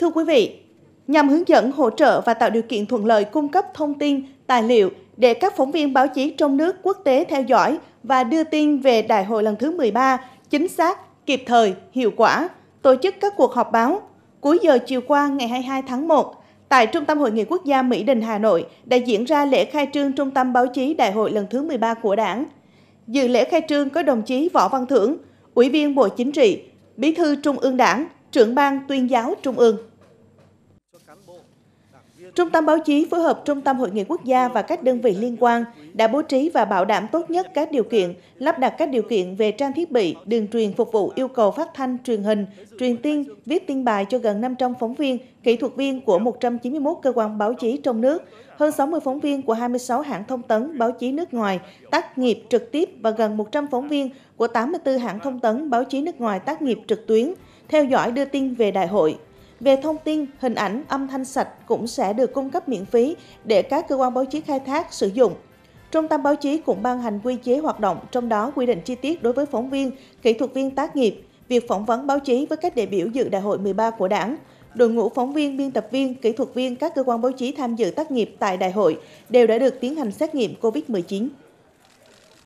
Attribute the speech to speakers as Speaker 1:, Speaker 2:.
Speaker 1: Thưa quý vị, nhằm hướng dẫn, hỗ trợ và tạo điều kiện thuận lợi cung cấp thông tin, tài liệu để các phóng viên báo chí trong nước quốc tế theo dõi và đưa tin về đại hội lần thứ 13 chính xác, kịp thời, hiệu quả, tổ chức các cuộc họp báo. Cuối giờ chiều qua ngày 22 tháng 1, tại Trung tâm Hội nghị Quốc gia Mỹ Đình Hà Nội đã diễn ra lễ khai trương Trung tâm Báo chí Đại hội lần thứ 13 của Đảng. Dự lễ khai trương có đồng chí Võ Văn Thưởng, Ủy viên Bộ Chính trị, Bí thư Trung ương Đảng, trưởng ban tuyên giáo Trung ương. Trung tâm báo chí phối hợp Trung tâm Hội nghị Quốc gia và các đơn vị liên quan đã bố trí và bảo đảm tốt nhất các điều kiện, lắp đặt các điều kiện về trang thiết bị, đường truyền phục vụ yêu cầu phát thanh, truyền hình, truyền tin, viết tin bài cho gần 500 phóng viên, kỹ thuật viên của 191 cơ quan báo chí trong nước, hơn 60 phóng viên của 26 hãng thông tấn báo chí nước ngoài tác nghiệp trực tiếp và gần 100 phóng viên của 84 hãng thông tấn báo chí nước ngoài tác nghiệp trực tuyến, theo dõi đưa tin về đại hội. Về thông tin, hình ảnh, âm thanh sạch cũng sẽ được cung cấp miễn phí để các cơ quan báo chí khai thác sử dụng. Trung tâm báo chí cũng ban hành quy chế hoạt động, trong đó quy định chi tiết đối với phóng viên, kỹ thuật viên tác nghiệp, việc phỏng vấn báo chí với các đại biểu dự đại hội 13 của Đảng. Đội ngũ phóng viên, biên tập viên, kỹ thuật viên các cơ quan báo chí tham dự tác nghiệp tại đại hội đều đã được tiến hành xét nghiệm COVID-19.